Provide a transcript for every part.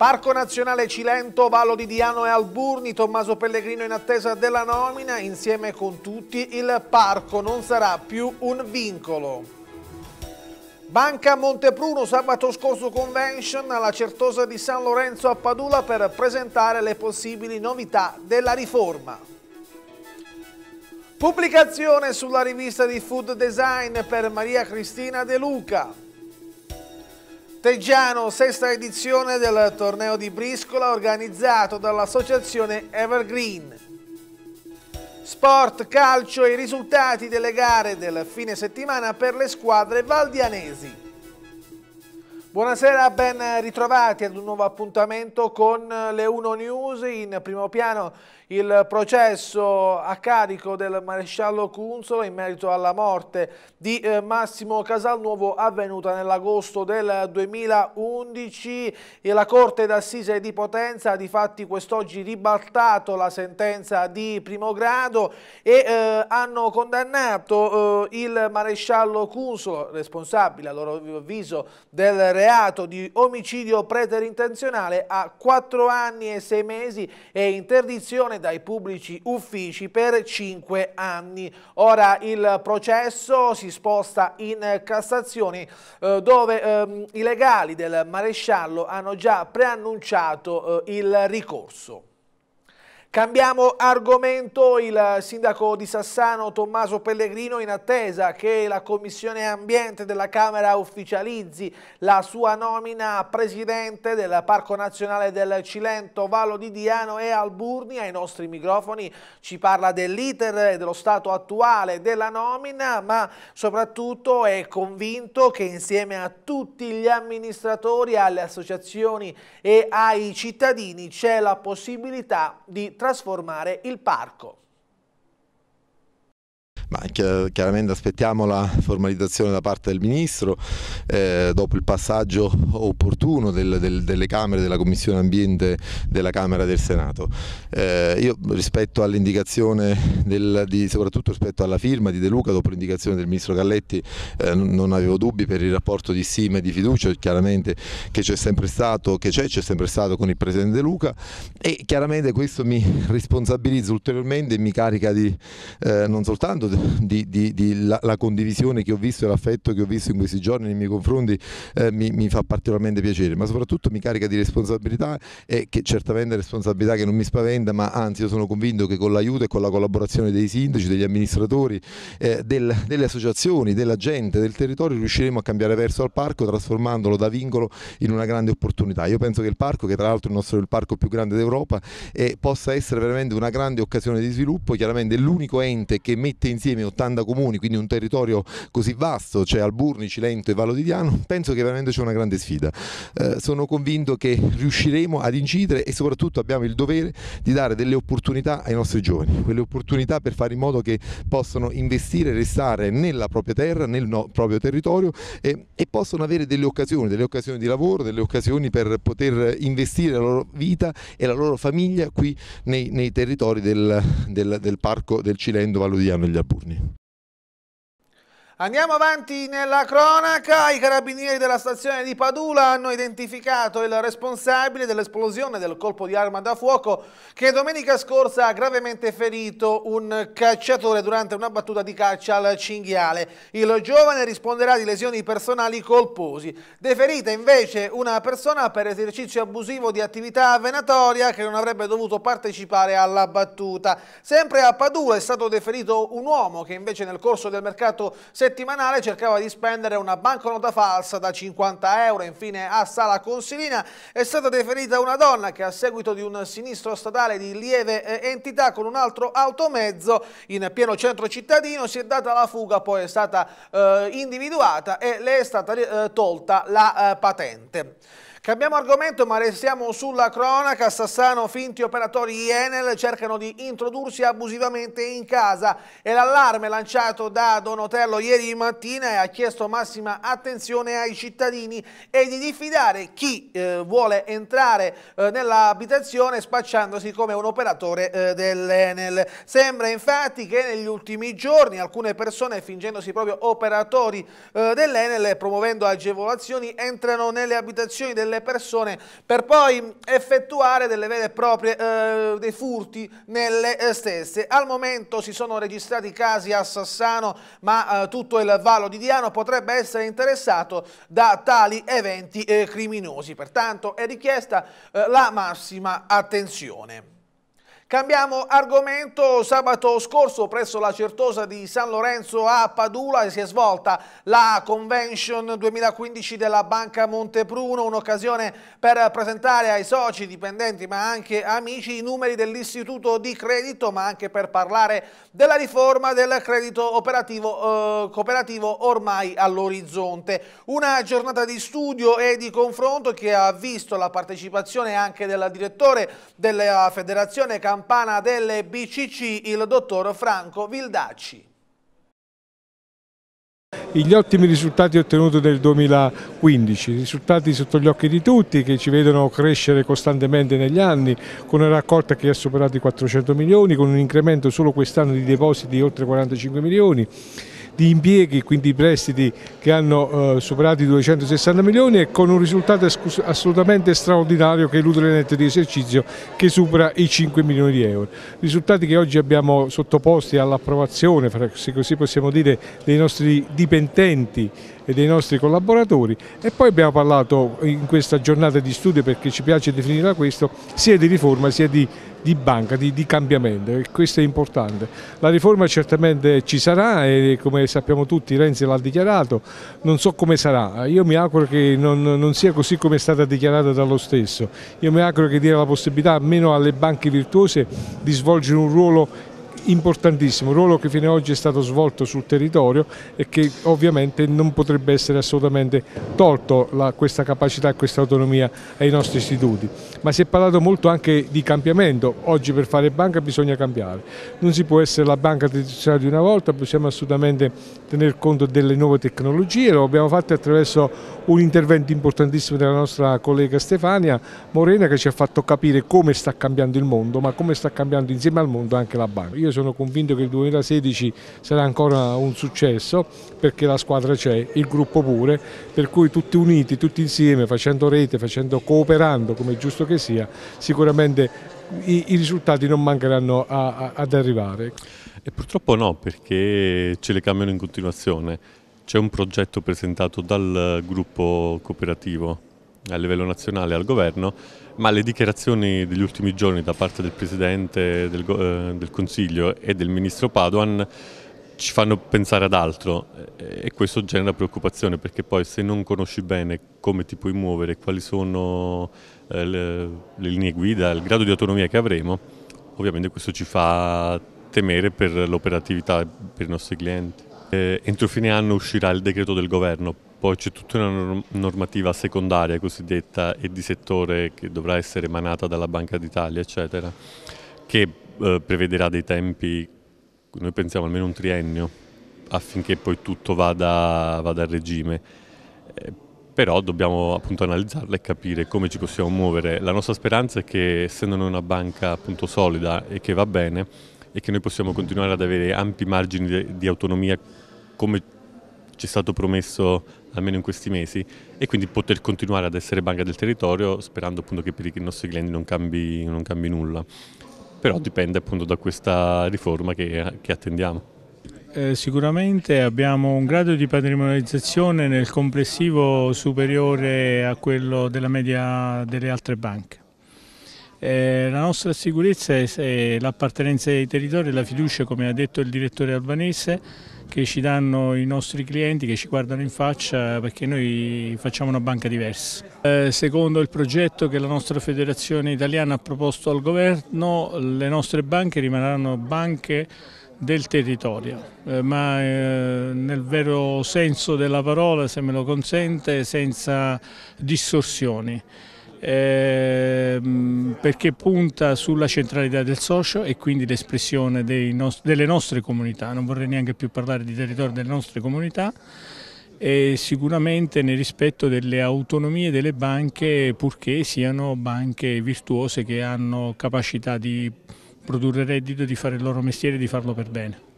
Parco Nazionale Cilento, Vallo di Diano e Alburni, Tommaso Pellegrino in attesa della nomina, insieme con tutti il parco non sarà più un vincolo. Banca Montepruno, sabato scorso convention alla Certosa di San Lorenzo a Padula per presentare le possibili novità della riforma. Pubblicazione sulla rivista di food design per Maria Cristina De Luca. Teggiano, sesta edizione del torneo di briscola organizzato dall'associazione Evergreen. Sport, calcio e i risultati delle gare del fine settimana per le squadre valdianesi. Buonasera, ben ritrovati ad un nuovo appuntamento con le Uno News. In primo piano il processo a carico del maresciallo Cunzolo in merito alla morte di eh, Massimo Casalnuovo avvenuta nell'agosto del 2011. E la Corte d'Assise di Potenza ha di fatti quest'oggi ribaltato la sentenza di primo grado e eh, hanno condannato eh, il maresciallo Cunzolo, responsabile a loro avviso del reato di omicidio preterintenzionale a 4 anni e 6 mesi e interdizione dai pubblici uffici per 5 anni. Ora il processo si sposta in Cassazione eh, dove eh, i legali del maresciallo hanno già preannunciato eh, il ricorso. Cambiamo argomento, il sindaco di Sassano Tommaso Pellegrino in attesa che la Commissione Ambiente della Camera ufficializzi la sua nomina a presidente del Parco Nazionale del Cilento, Vallo di Diano e Alburni. Ai nostri microfoni ci parla dell'iter, e dello stato attuale della nomina, ma soprattutto è convinto che insieme a tutti gli amministratori, alle associazioni e ai cittadini c'è la possibilità di trasformare il parco. Ma chiaramente aspettiamo la formalizzazione da parte del Ministro eh, dopo il passaggio opportuno del, del, delle Camere, della Commissione Ambiente della Camera del Senato. Eh, io rispetto all'indicazione, soprattutto rispetto alla firma di De Luca dopo l'indicazione del Ministro Galletti eh, non avevo dubbi per il rapporto di stima e di fiducia chiaramente che c'è sempre stato, che c'è, c'è sempre stato con il Presidente De Luca e chiaramente questo mi responsabilizza ulteriormente e mi carica di eh, non soltanto di, di, di la, la, condivisione che ho visto e l'affetto che ho visto in questi giorni nei miei confronti eh, mi, mi, fa particolarmente piacere, ma soprattutto mi carica di responsabilità e che certamente è responsabilità che non mi spaventa, ma anzi io sono convinto che con l'aiuto e con la collaborazione dei sindaci, degli amministratori, eh, del, delle associazioni, della gente, del territorio riusciremo a cambiare verso al parco trasformandolo da vincolo in una grande opportunità. Io penso che il parco, che tra l'altro è il nostro il parco più grande d'Europa, eh, possa essere veramente una grande occasione di sviluppo, chiaramente è l'unico ente che mette insieme insieme 80 comuni, quindi un territorio così vasto, cioè Alburni, Cilento e Vallo di Diano, penso che veramente c'è una grande sfida. Eh, sono convinto che riusciremo ad incidere e soprattutto abbiamo il dovere di dare delle opportunità ai nostri giovani, quelle opportunità per fare in modo che possano investire restare nella propria terra, nel no, proprio territorio e, e possono avere delle occasioni, delle occasioni di lavoro, delle occasioni per poter investire la loro vita e la loro famiglia qui nei, nei territori del, del, del parco del Cilento, Vallo di Diano e gli Alburni. różnie. Andiamo avanti nella cronaca, i carabinieri della stazione di Padula hanno identificato il responsabile dell'esplosione del colpo di arma da fuoco che domenica scorsa ha gravemente ferito un cacciatore durante una battuta di caccia al cinghiale. Il giovane risponderà di lesioni personali colposi. Deferita invece una persona per esercizio abusivo di attività venatoria che non avrebbe dovuto partecipare alla battuta. Sempre a Padula è stato deferito un uomo che invece nel corso del mercato settimanale settimanale cercava di spendere una banconota falsa da 50 euro. Infine a Sala Consilina è stata deferita una donna che a seguito di un sinistro statale di lieve eh, entità con un altro automezzo in pieno centro cittadino si è data la fuga, poi è stata eh, individuata e le è stata eh, tolta la eh, patente. Cambiamo argomento ma restiamo sulla cronaca. Sassano, finti operatori Enel cercano di introdursi abusivamente in casa e l'allarme lanciato da Donatello ieri mattina ha chiesto massima attenzione ai cittadini e di diffidare chi eh, vuole entrare eh, nell'abitazione spacciandosi come un operatore eh, dell'Enel. Sembra infatti che negli ultimi giorni alcune persone fingendosi proprio operatori eh, dell'Enel promuovendo agevolazioni entrano nelle abitazioni dell'Enel delle persone per poi effettuare delle vere e proprie eh, dei furti nelle eh, stesse. Al momento si sono registrati casi a Sassano, ma eh, tutto il Vallo di Diano potrebbe essere interessato da tali eventi eh, criminosi. Pertanto è richiesta eh, la massima attenzione. Cambiamo argomento. Sabato scorso presso la Certosa di San Lorenzo a Padula si è svolta la convention 2015 della Banca Montepruno, un'occasione per presentare ai soci, dipendenti ma anche amici i numeri dell'istituto di credito ma anche per parlare della riforma del credito operativo, eh, cooperativo ormai all'orizzonte. Una giornata di studio e di confronto che ha visto la partecipazione anche del direttore della Federazione Campania campana delle BCC il dottor Franco Vildacci. Gli ottimi risultati ottenuti nel 2015, risultati sotto gli occhi di tutti che ci vedono crescere costantemente negli anni con una raccolta che ha superato i 400 milioni, con un incremento solo quest'anno di depositi di oltre 45 milioni di impieghi, quindi prestiti che hanno eh, superato i 260 milioni e con un risultato assolutamente straordinario che è l'utile netto di esercizio che supera i 5 milioni di euro. Risultati che oggi abbiamo sottoposti all'approvazione, se così possiamo dire, dei nostri dipendenti e dei nostri collaboratori e poi abbiamo parlato in questa giornata di studio perché ci piace definirla questo, sia di riforma sia di di banca, di, di cambiamento e questo è importante. La riforma certamente ci sarà e come sappiamo tutti Renzi l'ha dichiarato, non so come sarà, io mi auguro che non, non sia così come è stata dichiarata dallo stesso, io mi auguro che dia la possibilità almeno alle banche virtuose di svolgere un ruolo importantissimo, un ruolo che fino ad oggi è stato svolto sul territorio e che ovviamente non potrebbe essere assolutamente tolto la, questa capacità, questa autonomia ai nostri istituti. Ma si è parlato molto anche di cambiamento, oggi per fare banca bisogna cambiare, non si può essere la banca tradizionale di una volta, possiamo assolutamente tener conto delle nuove tecnologie, lo abbiamo fatto attraverso un intervento importantissimo della nostra collega Stefania Morena che ci ha fatto capire come sta cambiando il mondo, ma come sta cambiando insieme al mondo anche la banca. Io io sono convinto che il 2016 sarà ancora un successo perché la squadra c'è, il gruppo pure, per cui tutti uniti, tutti insieme, facendo rete, facendo, cooperando come è giusto che sia, sicuramente i, i risultati non mancheranno a, a, ad arrivare. Ecco. E purtroppo no, perché ce le cambiano in continuazione. C'è un progetto presentato dal gruppo cooperativo a livello nazionale al governo, ma le dichiarazioni degli ultimi giorni da parte del Presidente del, eh, del Consiglio e del Ministro Paduan ci fanno pensare ad altro eh, e questo genera preoccupazione perché poi se non conosci bene come ti puoi muovere, quali sono eh, le, le linee guida, il grado di autonomia che avremo, ovviamente questo ci fa temere per l'operatività per i nostri clienti. Eh, entro fine anno uscirà il decreto del governo poi c'è tutta una normativa secondaria cosiddetta e di settore che dovrà essere emanata dalla Banca d'Italia, eccetera, che eh, prevederà dei tempi, noi pensiamo almeno un triennio, affinché poi tutto vada, vada a regime. Eh, però dobbiamo appunto analizzarla e capire come ci possiamo muovere. La nostra speranza è che essendo noi una banca appunto solida e che va bene e che noi possiamo continuare ad avere ampi margini di autonomia come ci è stato promesso almeno in questi mesi, e quindi poter continuare ad essere banca del territorio sperando appunto che per i nostri clienti non cambi, non cambi nulla. Però dipende appunto da questa riforma che, che attendiamo. Eh, sicuramente abbiamo un grado di patrimonializzazione nel complessivo superiore a quello della media delle altre banche. Eh, la nostra sicurezza è, è l'appartenenza ai territori e la fiducia, come ha detto il direttore albanese, che ci danno i nostri clienti, che ci guardano in faccia perché noi facciamo una banca diversa. Eh, secondo il progetto che la nostra federazione italiana ha proposto al governo, le nostre banche rimarranno banche del territorio, eh, ma eh, nel vero senso della parola, se me lo consente, senza distorsioni ehm, perché punta sulla centralità del socio e quindi l'espressione delle nostre comunità, non vorrei neanche più parlare di territorio delle nostre comunità, e sicuramente nel rispetto delle autonomie delle banche purché siano banche virtuose che hanno capacità di produrre reddito, di fare il loro mestiere e di farlo per bene.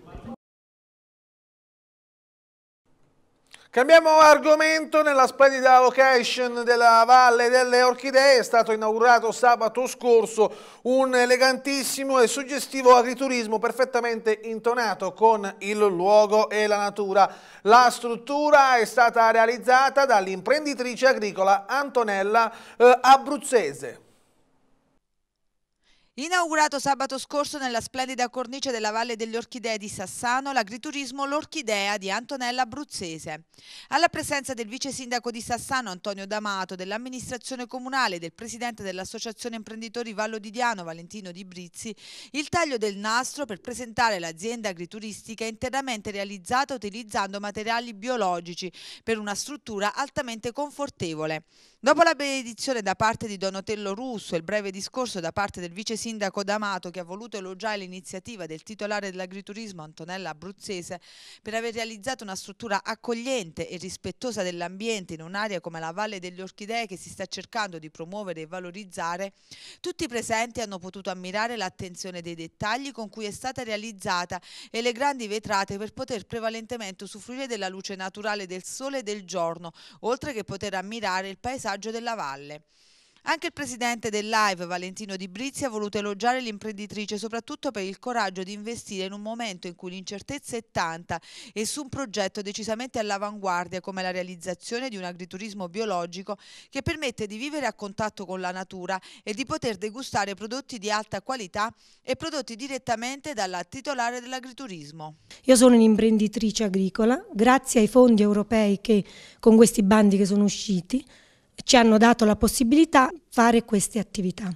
Cambiamo argomento nella splendida location della Valle delle Orchidee, è stato inaugurato sabato scorso un elegantissimo e suggestivo agriturismo perfettamente intonato con il luogo e la natura. La struttura è stata realizzata dall'imprenditrice agricola Antonella eh, Abruzzese. Inaugurato sabato scorso nella splendida cornice della Valle delle Orchidee di Sassano, l'agriturismo L'Orchidea di Antonella Abruzzese. Alla presenza del vice sindaco di Sassano Antonio D'Amato, dell'amministrazione comunale e del presidente dell'associazione imprenditori Vallo di Diano Valentino Di Brizzi, il taglio del nastro per presentare l'azienda agrituristica è interamente realizzata utilizzando materiali biologici per una struttura altamente confortevole. Dopo la benedizione da parte di Donatello Russo e il breve discorso da parte del vice sindaco D'Amato che ha voluto elogiare l'iniziativa del titolare dell'agriturismo Antonella Abruzzese per aver realizzato una struttura accogliente e rispettosa dell'ambiente in un'area come la Valle delle Orchidee che si sta cercando di promuovere e valorizzare, tutti i presenti hanno potuto ammirare l'attenzione dei dettagli con cui è stata realizzata e le grandi vetrate per poter prevalentemente usufruire della luce naturale del sole e del giorno, oltre che poter ammirare il paesaggio paesaggio della valle. Anche il presidente del Live, Valentino Di Brizzi, ha voluto elogiare l'imprenditrice soprattutto per il coraggio di investire in un momento in cui l'incertezza è tanta e su un progetto decisamente all'avanguardia come la realizzazione di un agriturismo biologico che permette di vivere a contatto con la natura e di poter degustare prodotti di alta qualità e prodotti direttamente dalla titolare dell'agriturismo. Io sono un'imprenditrice agricola, grazie ai fondi europei che con questi bandi che sono usciti ci hanno dato la possibilità di fare queste attività.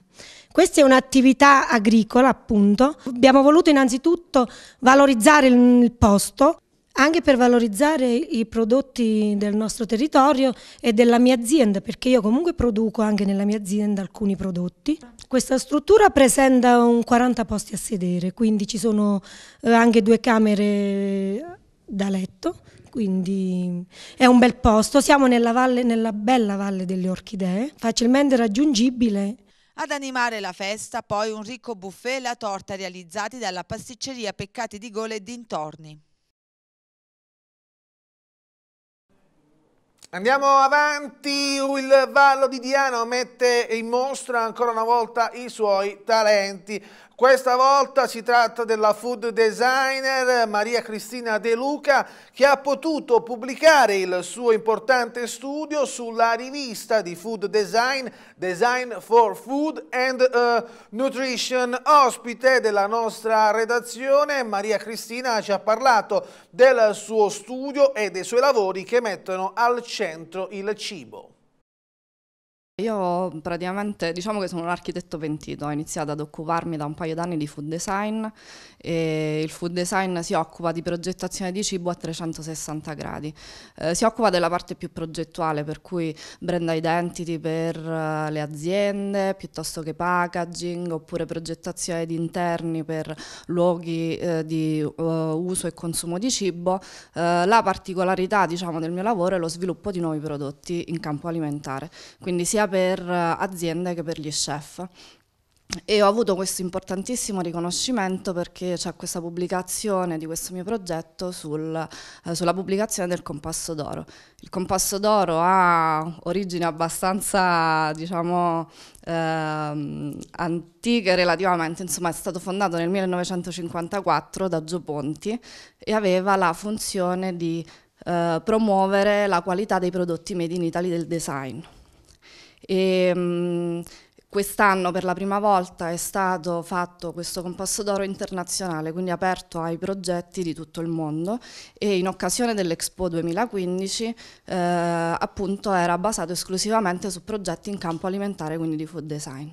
Questa è un'attività agricola, appunto. Abbiamo voluto innanzitutto valorizzare il posto, anche per valorizzare i prodotti del nostro territorio e della mia azienda, perché io comunque produco anche nella mia azienda alcuni prodotti. Questa struttura presenta un 40 posti a sedere, quindi ci sono eh, anche due camere da letto quindi è un bel posto. Siamo nella, valle, nella bella Valle delle Orchidee, facilmente raggiungibile. Ad animare la festa poi un ricco buffet e la torta realizzati dalla pasticceria Peccati di Gole e dintorni. Andiamo avanti, il Vallo di Diano mette in mostra ancora una volta i suoi talenti. Questa volta si tratta della food designer Maria Cristina De Luca che ha potuto pubblicare il suo importante studio sulla rivista di food design Design for Food and uh, Nutrition. Ospite della nostra redazione Maria Cristina ci ha parlato del suo studio e dei suoi lavori che mettono al centro il cibo. Io praticamente diciamo che sono un architetto pentito, ho iniziato ad occuparmi da un paio d'anni di food design e il food design si occupa di progettazione di cibo a 360 gradi, eh, si occupa della parte più progettuale per cui brand identity per uh, le aziende piuttosto che packaging oppure progettazione di interni per luoghi eh, di uh, uso e consumo di cibo, eh, la particolarità diciamo, del mio lavoro è lo sviluppo di nuovi prodotti in campo alimentare, quindi sia per eh, aziende che per gli chef. E ho avuto questo importantissimo riconoscimento perché c'è questa pubblicazione di questo mio progetto sul, eh, sulla pubblicazione del Compasso d'Oro. Il Compasso d'Oro ha origini abbastanza, diciamo, ehm, antiche relativamente, insomma è stato fondato nel 1954 da Gio Ponti e aveva la funzione di eh, promuovere la qualità dei prodotti made in Italy del design. E, ehm, mh, Quest'anno per la prima volta è stato fatto questo compasso d'oro internazionale, quindi aperto ai progetti di tutto il mondo e in occasione dell'Expo 2015 eh, appunto era basato esclusivamente su progetti in campo alimentare, quindi di food design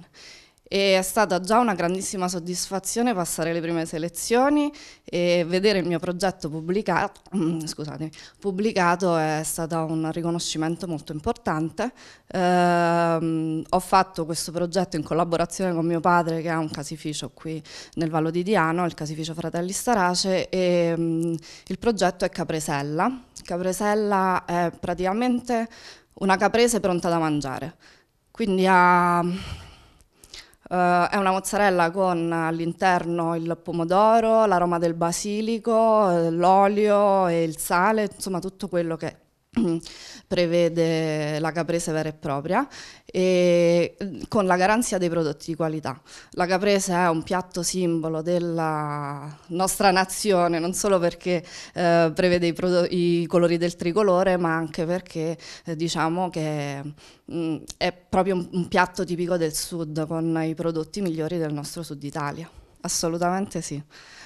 e è stata già una grandissima soddisfazione passare le prime selezioni e vedere il mio progetto pubblicato, mm, scusate, pubblicato è stato un riconoscimento molto importante. Eh, ho fatto questo progetto in collaborazione con mio padre che ha un casificio qui nel Vallo di Diano, il casificio Fratelli Starace e mh, mm, il progetto è Capresella. Capresella è praticamente una caprese pronta da mangiare, quindi ha Uh, è una mozzarella con all'interno il pomodoro, l'aroma del basilico, l'olio e il sale, insomma tutto quello che prevede la caprese vera e propria e mm, con la garanzia dei prodotti di qualità. La caprese è un piatto simbolo della nostra nazione, non solo perché eh, prevede i, i, colori del tricolore, ma anche perché eh, diciamo che mh, mm, è proprio un, un piatto tipico del sud, con i prodotti migliori del nostro sud Italia. Assolutamente sì.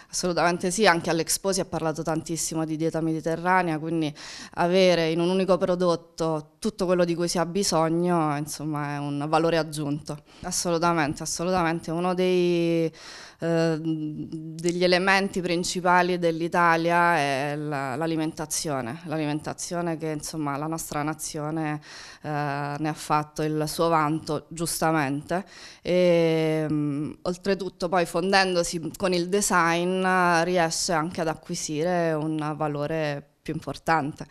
Assolutamente sì, anche all'Expo si è parlato tantissimo di dieta mediterranea, quindi avere in un unico prodotto tutto quello di cui si ha bisogno, insomma, è un valore aggiunto. Assolutamente, assolutamente, uno dei Ehm, degli elementi principali dell'Italia è l'alimentazione, l'alimentazione che insomma la nostra nazione eh, ne ha fatto il suo vanto giustamente e ehm, mh, oltretutto poi fondendosi con il design riesce anche ad acquisire un valore più importante.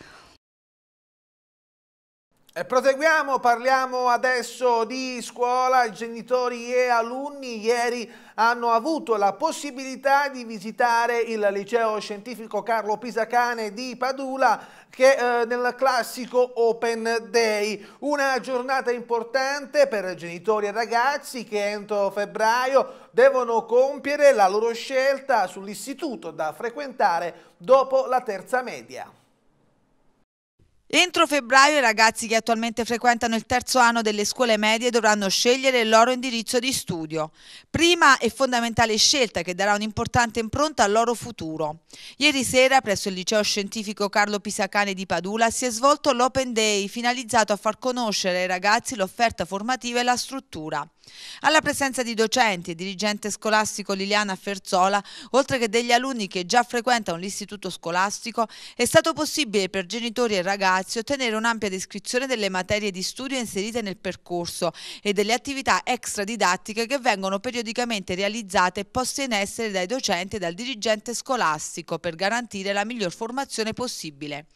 E proseguiamo, parliamo adesso di scuola, genitori e alunni ieri hanno avuto la possibilità di visitare il liceo scientifico Carlo Pisacane di Padula che eh, nel classico Open Day, una giornata importante per genitori e ragazzi che entro febbraio devono compiere la loro scelta sull'istituto da frequentare dopo la terza media. Entro febbraio i ragazzi che attualmente frequentano il terzo anno delle scuole medie dovranno scegliere il loro indirizzo di studio, prima e fondamentale scelta che darà un'importante impronta al loro futuro. Ieri sera presso il liceo scientifico Carlo Pisacane di Padula si è svolto l'Open Day finalizzato a far conoscere ai ragazzi l'offerta formativa e la struttura. Alla presenza di docenti e dirigente scolastico Liliana Ferzola, oltre che degli alunni che già frequentano l'istituto scolastico, è stato possibile per genitori e ragazzi ottenere un'ampia descrizione delle materie di studio inserite nel percorso e delle attività extradidattiche che vengono periodicamente realizzate e poste in essere dai docenti e dal dirigente scolastico per garantire la miglior formazione possibile.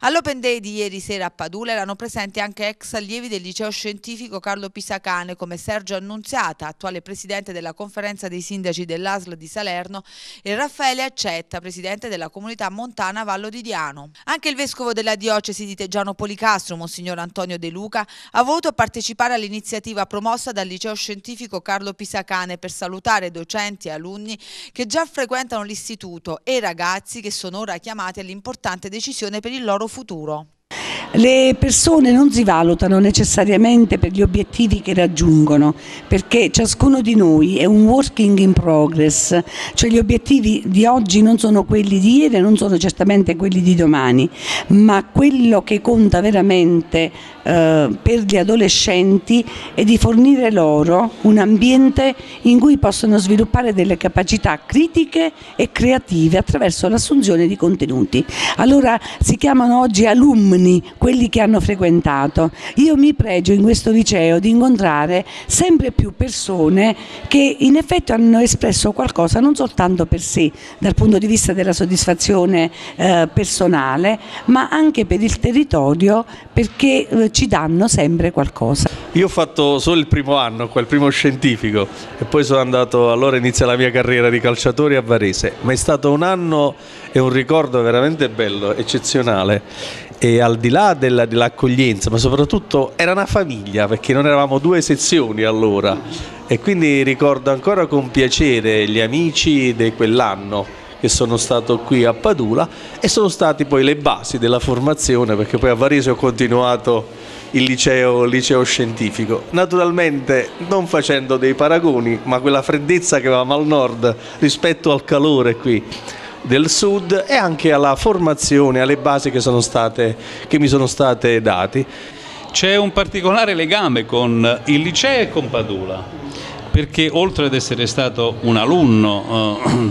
All'Open Day di ieri sera a Padula erano presenti anche ex allievi del liceo scientifico Carlo Pisacane come Sergio Giorgio Annunziata, attuale presidente della conferenza dei sindaci dell'ASL di Salerno, e Raffaele Accetta, presidente della comunità montana Vallo di Diano. Anche il vescovo della diocesi di Teggiano Policastro, Monsignor Antonio De Luca, ha voluto partecipare all'iniziativa promossa dal liceo scientifico Carlo Pisacane per salutare docenti e alunni che già frequentano l'istituto e ragazzi che sono ora chiamati all'importante decisione per il loro futuro. Le persone non si valutano necessariamente per gli obiettivi che raggiungono, perché ciascuno di noi è un working in progress, cioè gli obiettivi di oggi non sono quelli di ieri, e non sono certamente quelli di domani, ma quello che conta veramente eh, per gli adolescenti è di fornire loro un ambiente in cui possono sviluppare delle capacità critiche e creative attraverso l'assunzione di contenuti. Allora si chiamano oggi alumni quelli che hanno frequentato. Io mi pregio in questo liceo di incontrare sempre più persone che in effetti hanno espresso qualcosa non soltanto per sé dal punto di vista della soddisfazione eh, personale, ma anche per il territorio perché eh, ci danno sempre qualcosa. Io ho fatto solo il primo anno, quel primo scientifico e poi sono andato, allora inizia la mia carriera di calciatore a Varese, ma è stato un anno e un ricordo veramente bello, eccezionale e al di là della, dell'accoglienza, ma soprattutto era una famiglia perché non eravamo due sezioni allora e quindi ricordo ancora con piacere gli amici di quell'anno che sono stato qui a Padula e sono stati poi le basi della formazione perché poi a Varese ho continuato il liceo, liceo scientifico. Naturalmente non facendo dei paragoni, ma quella freddezza che avevamo al nord rispetto al calore qui del Sud e anche alla formazione, alle basi che, state, che mi sono state date. C'è un particolare legame con il liceo e con Padula, perché oltre ad essere stato un alunno eh,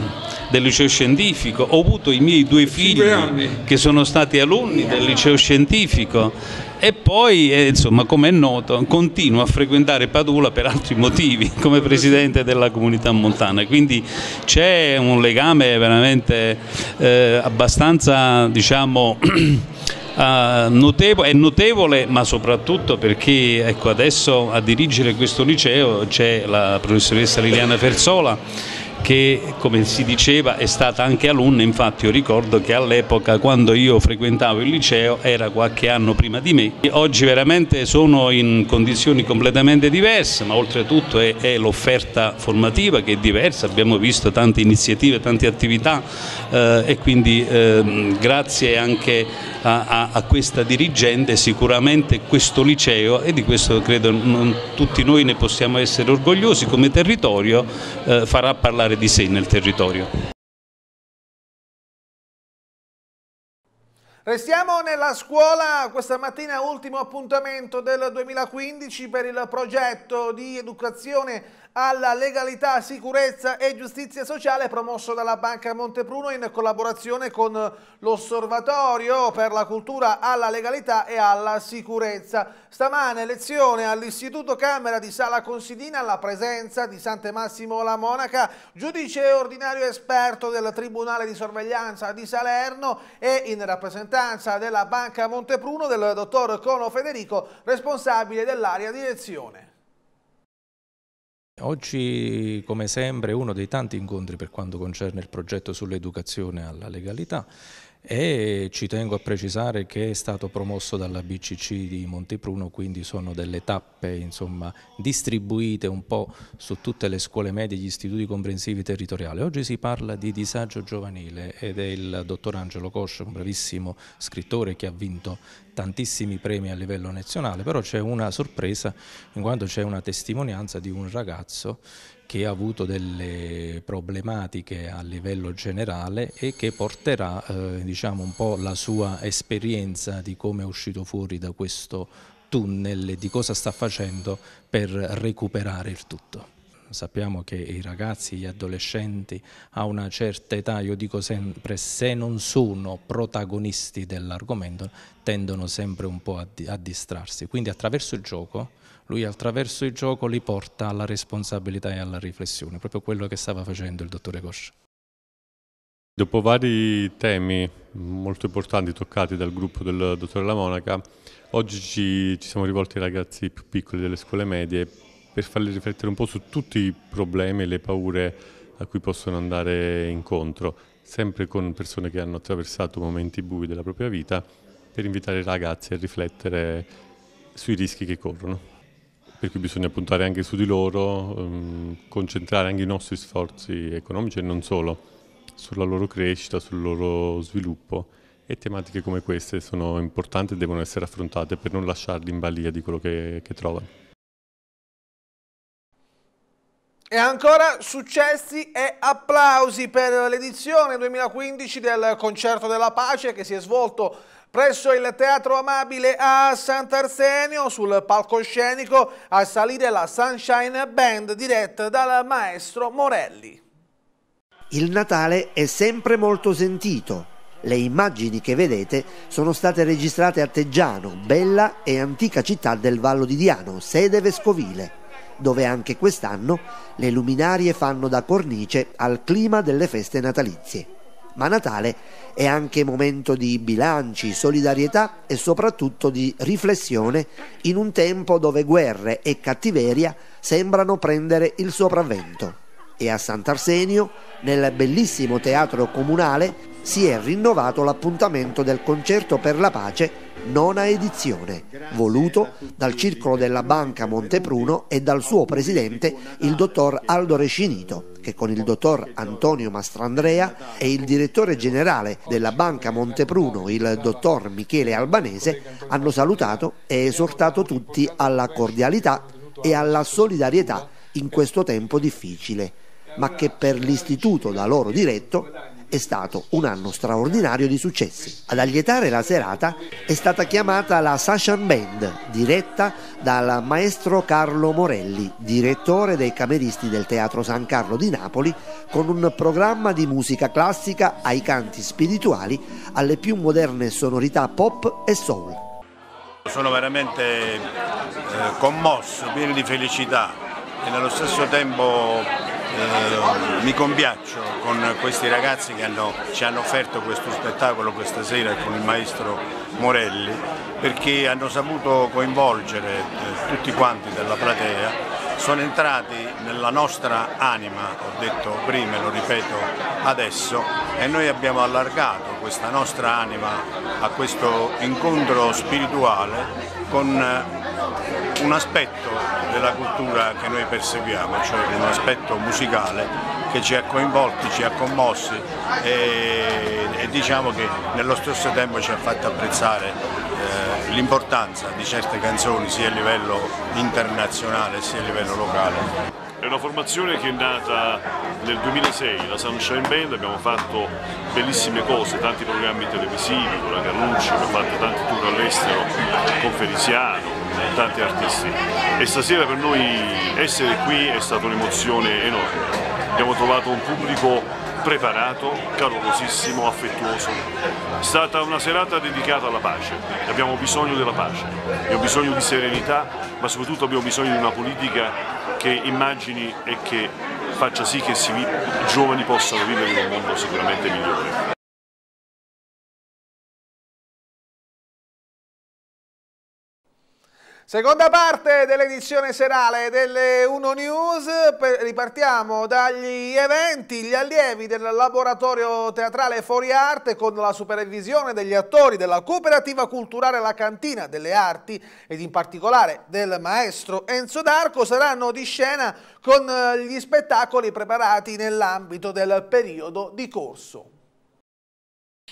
del liceo scientifico, ho avuto i miei due figli che sono stati alunni del liceo scientifico e poi, eh, insomma, come è noto, continua a frequentare Padula per altri motivi come presidente della comunità montana, quindi c'è un legame veramente eh, abbastanza, diciamo, Uh, notevole, è notevole ma soprattutto perché ecco, adesso a dirigere questo liceo c'è la professoressa Liliana Ferzola che come si diceva è stata anche alunna, infatti io ricordo che all'epoca quando io frequentavo il liceo era qualche anno prima di me, oggi veramente sono in condizioni completamente diverse ma oltretutto è, è l'offerta formativa che è diversa, abbiamo visto tante iniziative, tante attività eh, e quindi eh, grazie anche a, a, a, questa dirigente sicuramente questo liceo e di questo credo non, tutti noi ne possiamo essere orgogliosi come territorio eh, farà parlare dare di sé nel territorio. Restiamo nella scuola, questa mattina ultimo appuntamento del 2015 per il progetto di educazione alla legalità, sicurezza e giustizia sociale promosso dalla Banca Montepruno in collaborazione con l'Osservatorio per la cultura alla legalità e alla sicurezza. Stamane lezione all'Istituto Camera di Sala Considina alla presenza di Sante Massimo La Monaca, giudice ordinario esperto del Tribunale di Sorveglianza di Salerno e in rappresentanza della Banca Montepruno del dottor Cono Federico, responsabile dell'area direzione. Oggi, come sempre, uno dei tanti incontri per quanto concerne il progetto sull'educazione alla legalità e ci tengo a precisare che è stato promosso dalla BCC di Montepruno, quindi sono delle tappe insomma, distribuite un po' su tutte le scuole medie e gli istituti comprensivi territoriali. Oggi si parla di disagio giovanile ed è il dottor Angelo Coscia, un bravissimo scrittore che ha vinto tantissimi premi a livello nazionale, però c'è una sorpresa in quanto c'è una testimonianza di un ragazzo che ha avuto delle problematiche a livello generale e che porterà eh, diciamo un po' la sua esperienza di come è uscito fuori da questo tunnel e di cosa sta facendo per recuperare il tutto sappiamo che i ragazzi, gli adolescenti a una certa età, io dico sempre, se non sono protagonisti dell'argomento, tendono sempre un po' a, di, a, distrarsi. Quindi attraverso il gioco, lui attraverso il gioco li porta alla responsabilità e alla riflessione, proprio quello che stava facendo il dottore Coscia. Dopo vari temi molto importanti toccati dal gruppo del dottore La Monaca, oggi ci, ci siamo rivolti ai ragazzi più piccoli delle scuole medie per farli riflettere un po' su tutti i problemi e le paure a cui possono andare incontro, sempre con persone che hanno attraversato momenti bui della propria vita, per invitare i ragazzi a riflettere sui rischi che corrono. Per cui bisogna puntare anche su di loro, ehm, concentrare anche i nostri sforzi economici e non solo, sulla loro crescita, sul loro sviluppo. E tematiche come queste sono importanti e devono essere affrontate per non lasciarli in balia di quello che, che trovano. E ancora successi e applausi per l'edizione 2015 del Concerto della Pace che si è svolto presso il Teatro Amabile a Sant'Arsenio. Sul palcoscenico a salire la Sunshine Band diretta dal maestro Morelli. Il Natale è sempre molto sentito. Le immagini che vedete sono state registrate a Teggiano, bella e antica città del Vallo di Diano, sede vescovile dove anche quest'anno le luminarie fanno da cornice al clima delle feste natalizie. Ma Natale è anche momento di bilanci, solidarietà e soprattutto di riflessione in un tempo dove guerre e cattiveria sembrano prendere il sopravvento. E a Sant'Arsenio, nel bellissimo teatro comunale, si è rinnovato l'appuntamento del concerto per la pace nona edizione, voluto dal Circolo della Banca Montepruno e dal suo presidente, il dottor Aldo Rescinito, che con il dottor Antonio Mastrandrea e il direttore generale della Banca Montepruno, il dottor Michele Albanese, hanno salutato e esortato tutti alla cordialità e alla solidarietà in questo tempo difficile, ma che per l'istituto da loro diretto è stato un anno straordinario di successi. Ad allietare la serata è stata chiamata la Sashan Band, diretta dal maestro Carlo Morelli, direttore dei cameristi del Teatro San Carlo di Napoli, con un programma di musica classica ai canti spirituali alle più moderne sonorità pop e soul. Sono veramente eh, commosso, pieno di felicità e nello stesso tempo eh, mi compiaccio con questi ragazzi che hanno, ci hanno offerto questo spettacolo questa sera con il maestro Morelli perché hanno saputo coinvolgere eh, tutti quanti della platea sono entrati nella nostra anima, ho detto prima e lo ripeto adesso, e noi abbiamo allargato questa nostra anima a questo incontro spirituale con eh, un aspetto della cultura che noi perseguiamo, cioè un aspetto musicale che ci ha coinvolti, ci ha commossi e, e diciamo che nello stesso tempo ci ha fatto apprezzare eh, l'importanza di certe canzoni sia a livello internazionale sia a livello locale. È una formazione che è nata nel 2006, la Sunshine Band, abbiamo fatto bellissime cose, tanti programmi televisivi con la Carlucci, abbiamo fatto tanti tour all'estero con Feliciano, tanti artisti e stasera per noi essere qui è stata un'emozione enorme. Abbiamo trovato un pubblico preparato, calorosissimo, affettuoso. È stata una serata dedicata alla pace, abbiamo bisogno della pace, abbiamo bisogno di serenità, ma soprattutto abbiamo bisogno di una politica che immagini e che faccia sì che i giovani possano vivere in un mondo sicuramente migliore. Seconda parte dell'edizione serale delle Uno News, ripartiamo dagli eventi, gli allievi del laboratorio teatrale Fuori Arte con la supervisione degli attori della cooperativa culturale La Cantina delle Arti ed in particolare del maestro Enzo D'Arco saranno di scena con eh, gli spettacoli preparati nell'ambito del periodo di corso.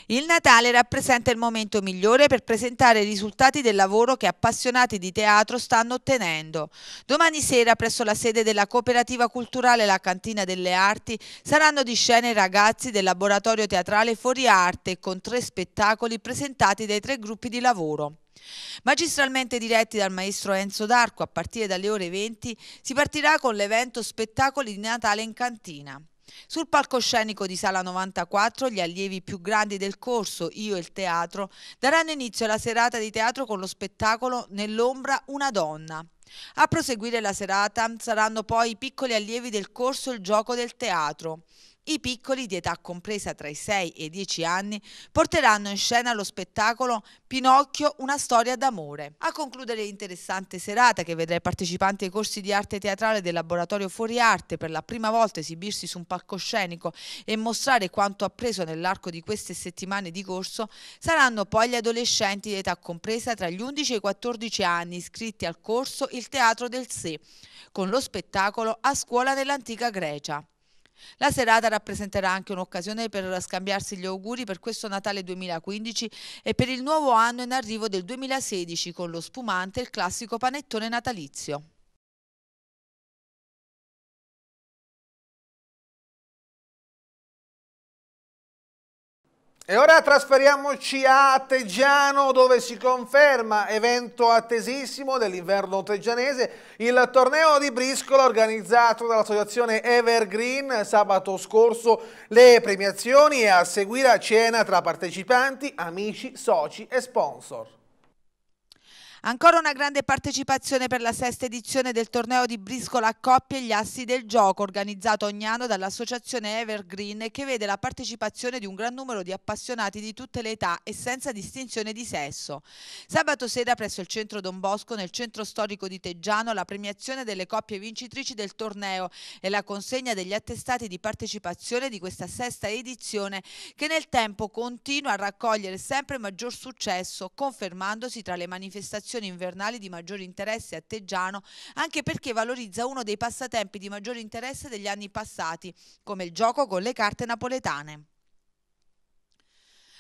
Il Natale rappresenta il momento migliore per presentare i risultati del lavoro che appassionati di teatro stanno ottenendo. Domani sera presso la sede della cooperativa culturale La Cantina delle Arti saranno di scena i ragazzi del laboratorio teatrale Fuori Arte con tre spettacoli presentati dai tre gruppi di lavoro. Magistralmente diretti dal maestro Enzo D'Arco a partire dalle ore 20 si partirà con l'evento Spettacoli di Natale in Cantina. Sul palcoscenico di Sala 94 gli allievi più grandi del corso, Io e il Teatro, daranno inizio alla serata di teatro con lo spettacolo Nell'ombra una donna. A proseguire la serata saranno poi i piccoli allievi del corso Il gioco del teatro. I piccoli di età compresa tra i 6 e i 10 anni porteranno in scena lo spettacolo Pinocchio, una storia d'amore. A concludere l'interessante serata che vedrà i partecipanti ai corsi di arte teatrale del laboratorio Fuori Arte per la prima volta esibirsi su un palcoscenico e mostrare quanto appreso nell'arco di queste settimane di corso, saranno poi gli adolescenti di età compresa tra gli 11 e i 14 anni iscritti al corso Il Teatro del Sé, con lo spettacolo A Scuola dell'Antica Grecia. La serata rappresenterà anche un'occasione per scambiarsi gli auguri per questo Natale 2015 e per il nuovo anno in arrivo del 2016 con lo spumante e il classico panettone natalizio. E ora trasferiamoci a Teggiano dove si conferma evento attesissimo dell'inverno teggianese il torneo di briscola organizzato dall'associazione Evergreen sabato scorso le premiazioni e a seguire a cena tra partecipanti, amici, soci e sponsor. Ancora una grande partecipazione per la sesta edizione del torneo di briscola a coppie e gli assi del gioco, organizzato ogni anno dall'associazione Evergreen, che vede la partecipazione di un gran numero di appassionati di tutte le età e senza distinzione di sesso. Sabato sera presso il centro Don Bosco, nel centro storico di Teggiano, la premiazione delle coppie vincitrici del torneo e la consegna degli attestati di partecipazione di questa sesta edizione, che nel tempo continua a raccogliere sempre maggior successo, confermandosi tra le manifestazioni collezioni invernali di maggiore interesse a Teggiano, anche perché valorizza uno dei passatempi di maggiore interesse degli anni passati, come il gioco con le carte napoletane.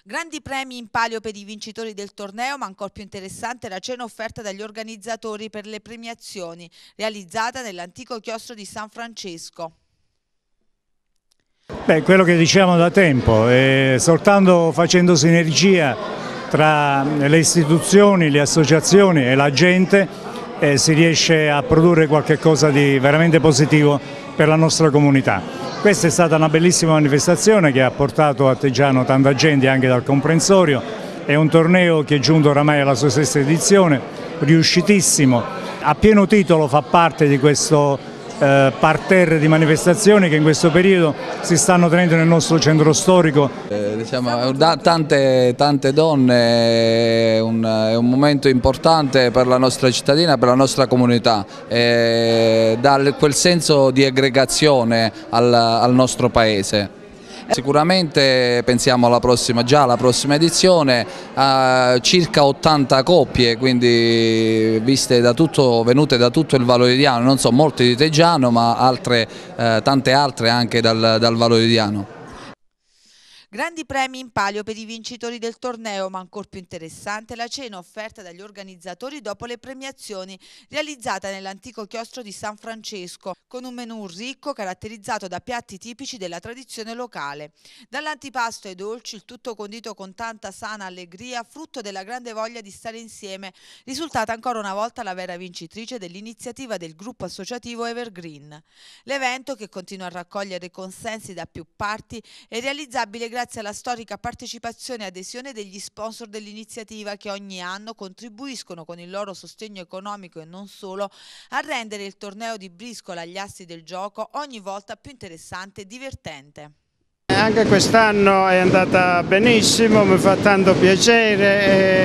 Grandi premi in palio per i vincitori del torneo, ma ancora più interessante la cena offerta dagli organizzatori per le premiazioni, realizzata nell'antico chiostro di San Francesco. Beh, quello che diciamo da tempo, eh, soltanto facendo sinergia tra le istituzioni, le associazioni e la gente eh, si riesce a produrre qualcosa di veramente positivo per la nostra comunità. Questa è stata una bellissima manifestazione che ha portato a Teggiano tanta gente anche dal comprensorio, è un torneo che è giunto oramai alla sua sesta edizione, riuscitissimo, a pieno titolo fa parte di questo eh, parterre di manifestazioni che in questo periodo si stanno tenendo nel nostro centro storico. Eh, diciamo, da, tante, tante, donne, è un, è un, momento importante per la nostra cittadina, per la nostra comunità, eh, dà quel senso di aggregazione al, al nostro paese. Sicuramente pensiamo alla prossima, già alla prossima edizione, a circa 80 coppie, quindi da tutto, venute da tutto il Valoridiano, non so, molte di Teggiano ma altre, eh, tante altre anche dal, dal Valoridiano. Grandi premi in palio per i vincitori del torneo, ma ancor più interessante la cena offerta dagli organizzatori dopo le premiazioni, realizzata nell'antico chiostro di San Francesco, con un menù ricco caratterizzato da piatti tipici della tradizione locale. Dall'antipasto ai dolci, il tutto condito con tanta sana allegria, frutto della grande voglia di stare insieme, risultata ancora una volta la vera vincitrice dell'iniziativa del gruppo associativo Evergreen. L'evento, che continua a raccogliere consensi da più parti, è realizzabile grazie grazie alla storica partecipazione e adesione degli sponsor dell'iniziativa che ogni anno contribuiscono con il loro sostegno economico e non solo a rendere il torneo di briscola agli assi del gioco ogni volta più interessante e divertente. Anche quest'anno è andata benissimo, mi fa tanto piacere,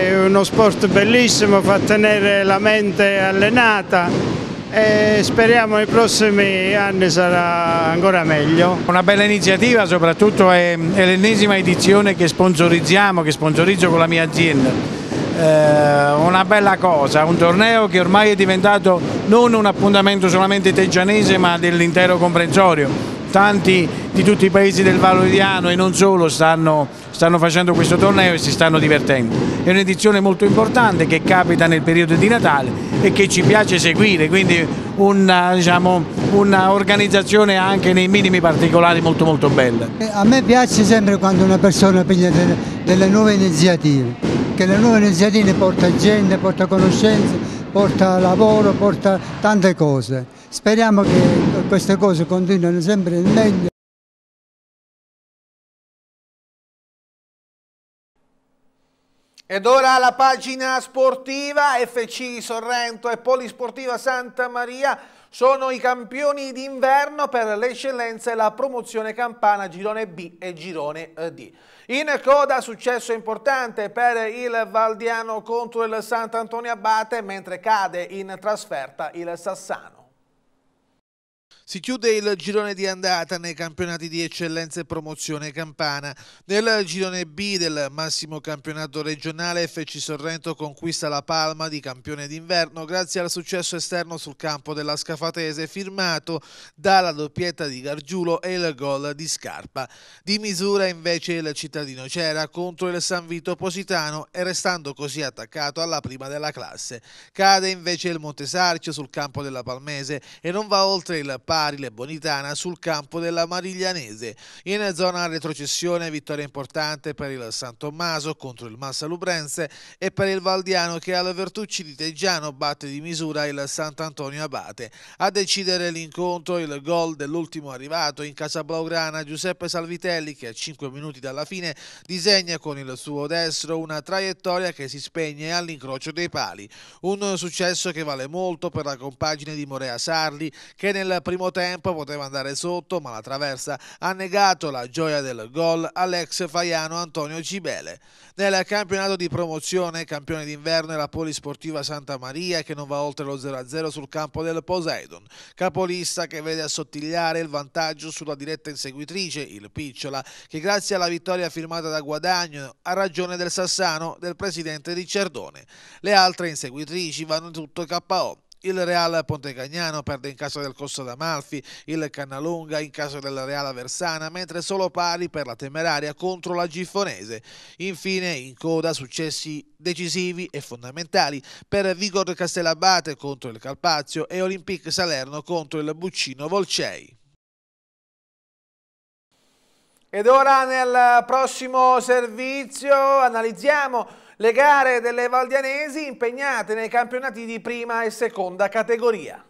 è uno sport bellissimo, fa tenere la mente allenata e speriamo nei prossimi anni sarà ancora meglio. Una bella iniziativa soprattutto è, è l'ennesima edizione che sponsorizziamo, che sponsorizzo con la mia azienda. Eh, una bella cosa, un torneo che ormai è diventato non un appuntamento solamente teggianese ma dell'intero comprensorio tanti di tutti i paesi del Valoriano e non solo stanno, stanno facendo questo torneo e si stanno divertendo. È un'edizione molto importante che capita nel periodo di Natale e che ci piace seguire, quindi un'organizzazione diciamo, una anche nei minimi particolari molto molto bella. Eh, a me piace sempre quando una persona piglia delle, delle nuove iniziative, che le nuove iniziative porta gente, porta conoscenze, porta lavoro, porta tante cose Speriamo che queste cose continuino sempre nel meglio. Ed ora la pagina sportiva, FC Sorrento e Polisportiva Santa Maria sono i campioni d'inverno per l'eccellenza e la promozione campana Girone B e Girone eh, D. In coda successo importante per il Valdiano contro il Sant'Antonio Abate mentre cade in trasferta il Sassano. Si chiude il girone di andata nei campionati di eccellenza e promozione campana. Nel girone B del massimo campionato regionale FC Sorrento conquista la palma di campione d'inverno grazie al successo esterno sul campo della Scafatese firmato dalla doppietta di Gargiulo e il gol di Scarpa. Di misura invece il cittadino c'era contro il San Vito Positano e restando così attaccato alla prima della classe. Cade invece il Montesarcio sul campo della Palmese e non va oltre il Palma le Bonitana sul campo della Mariglianese. In zona retrocessione vittoria importante per il San Tommaso contro il Massa Lubrense e per il Valdiano che al Vertucci di Teggiano batte di misura il Sant'Antonio Abate. A decidere l'incontro il gol dell'ultimo arrivato in casa Blaugrana Giuseppe Salvitelli che a 5 minuti dalla fine disegna con il suo destro una traiettoria che si spegne all'incrocio dei pali. Un successo che vale molto per la compagine di Morea Sarli che nel primo primo tempo poteva andare sotto, ma la traversa ha negato la gioia del gol all'ex faiano Antonio Cibele. Nel campionato di promozione, campione d'inverno è la Polisportiva Santa Maria che non va oltre lo 0-0 sul campo del Poseidon, capolista che vede assottigliare il vantaggio sulla diretta inseguitrice, il Picciola, che grazie alla vittoria firmata da Guadagno ha ragione del Sassano del presidente Ricciardone. Le altre inseguitrici vanno tutto KO il Real Pontecagnano perde in casa del Costa d'Amalfi, il Cannalunga in casa del Real Aversana, mentre solo pari per la Temeraria contro la Gifonese. Infine in coda successi decisivi e fondamentali per Vigor Castellabate contro il Calpazio e Olympique Salerno contro il Buccino Volcei. Ed ora nel prossimo servizio analizziamo le gare delle Valdianesi impegnate nei campionati di prima e seconda categoria.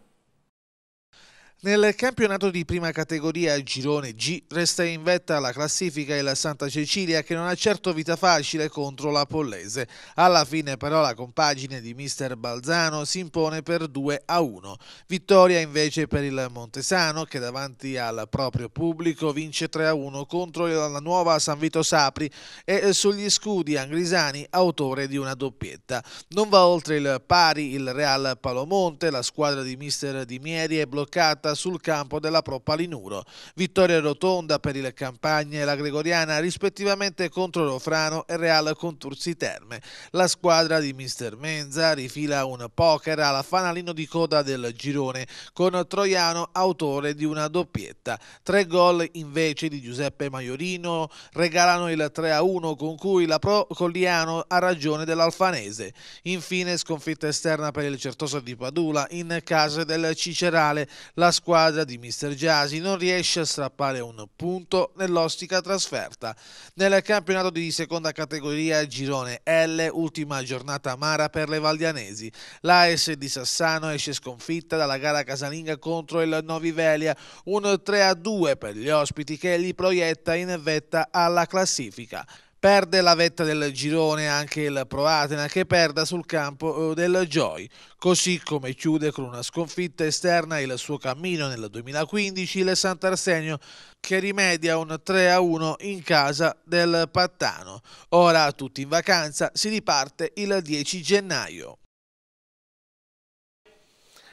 Nel campionato di prima categoria il girone G resta in vetta la classifica e la Santa Cecilia che non ha certo vita facile contro la Pollese. Alla fine però la compagine di mister Balzano si impone per 2 a 1. Vittoria invece per il Montesano che davanti al proprio pubblico vince 3 a 1 contro la nuova San Vito Sapri e eh, sugli scudi Angrisani autore di una doppietta. Non va oltre il pari il Real Palomonte, la squadra di mister Di Mieri è bloccata giocata sul campo della Pro Palinuro. Vittoria rotonda per il Campagna e la Gregoriana rispettivamente contro Rofrano e Real Contursi Terme. La squadra di Mister Menza rifila un poker alla fanalino di coda del girone con Troiano autore di una doppietta. Tre gol invece di Giuseppe Maiorino regalano il 3-1 con cui la Pro Colliano ha ragione dell'Alfanese. Infine sconfitta esterna per il Certosa di Padula in casa del Cicerale. La squadra di Mr. Giasi non riesce a strappare un punto nell'ostica trasferta. Nel campionato di seconda categoria Girone L, ultima giornata amara per le Valdianesi. L'AS di Sassano esce sconfitta dalla gara casalinga contro il Novivelia, un 3-2 per gli ospiti che li proietta in vetta alla classifica. Perde la vetta del girone anche il Pro che perda sul campo eh, del Joy, così come chiude con una sconfitta esterna il suo cammino nel 2015 il Sant'Arsenio che rimedia un 3-1 in casa del Pattano. Ora tutti in vacanza, si riparte il 10 gennaio.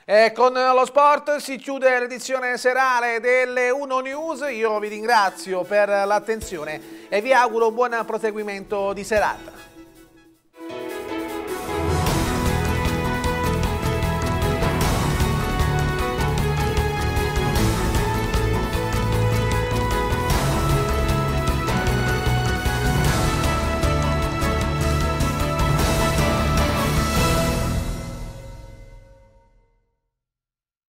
E con eh, lo sport si chiude l'edizione serale delle 1 News. Io vi ringrazio per l'attenzione e vi auguro un buon proseguimento di serata.